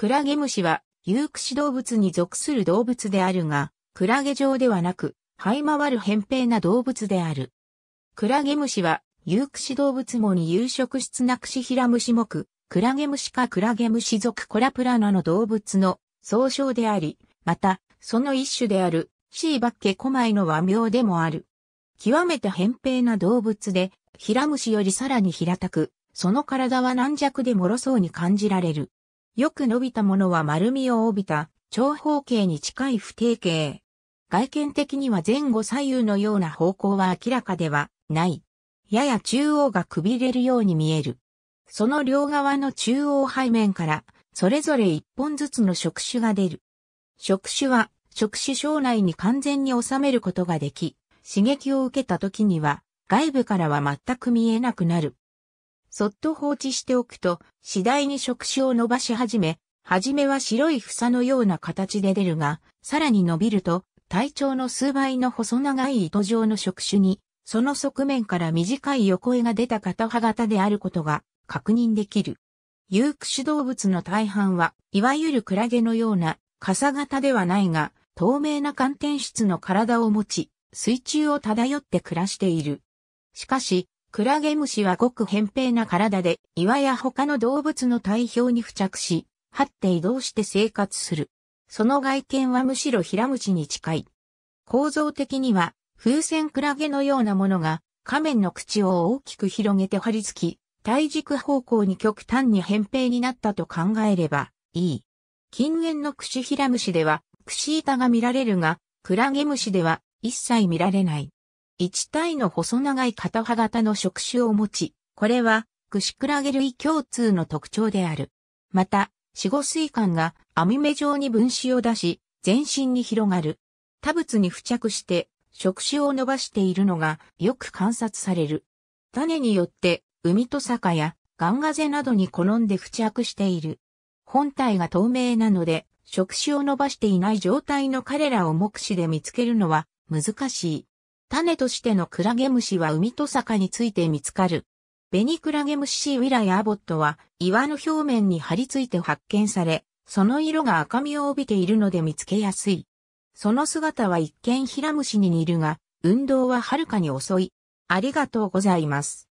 クラゲ虫は、有駆使動物に属する動物であるが、クラゲ状ではなく、這い回る扁平な動物である。クラゲ虫は、有駆使動物もに有色質なくしヒラムシ目、クラゲ虫かクラゲ虫属コラプラナの動物の総称であり、また、その一種である、シーバッケコマイの和名でもある。極めて扁平な動物で、ヒラムシよりさらに平たく、その体は軟弱で脆そうに感じられる。よく伸びたものは丸みを帯びた長方形に近い不定形。外見的には前後左右のような方向は明らかではない。やや中央がくびれるように見える。その両側の中央背面からそれぞれ一本ずつの触手が出る。触手は触手将来に完全に収めることができ、刺激を受けた時には外部からは全く見えなくなる。そっと放置しておくと、次第に触手を伸ばし始め、はじめは白い房のような形で出るが、さらに伸びると、体長の数倍の細長い糸状の触手に、その側面から短い横絵が出た片刃型であることが確認できる。有駆種動物の大半は、いわゆるクラゲのような、傘型ではないが、透明な寒天質の体を持ち、水中を漂って暮らしている。しかし、クラゲ虫はごく扁平な体で、岩や他の動物の体表に付着し、張って移動して生活する。その外見はむしろヒラムシに近い。構造的には、風船クラゲのようなものが、仮面の口を大きく広げて張り付き、体軸方向に極端に扁平になったと考えればいい。近縁のクシヒラムシでは、クシ板が見られるが、クラゲムシでは一切見られない。一体の細長い片刃型の触手を持ち、これは、クシクラゲ類共通の特徴である。また、死後水管が網目状に分子を出し、全身に広がる。多物に付着して、触手を伸ばしているのがよく観察される。種によって、海と坂やガンガゼなどに好んで付着している。本体が透明なので、触手を伸ばしていない状態の彼らを目視で見つけるのは難しい。種としてのクラゲ虫は海と坂について見つかる。ベニクラゲ虫シーウィラやアボットは岩の表面に張り付いて発見され、その色が赤みを帯びているので見つけやすい。その姿は一見ヒラムシに似るが、運動ははるかに遅い。ありがとうございます。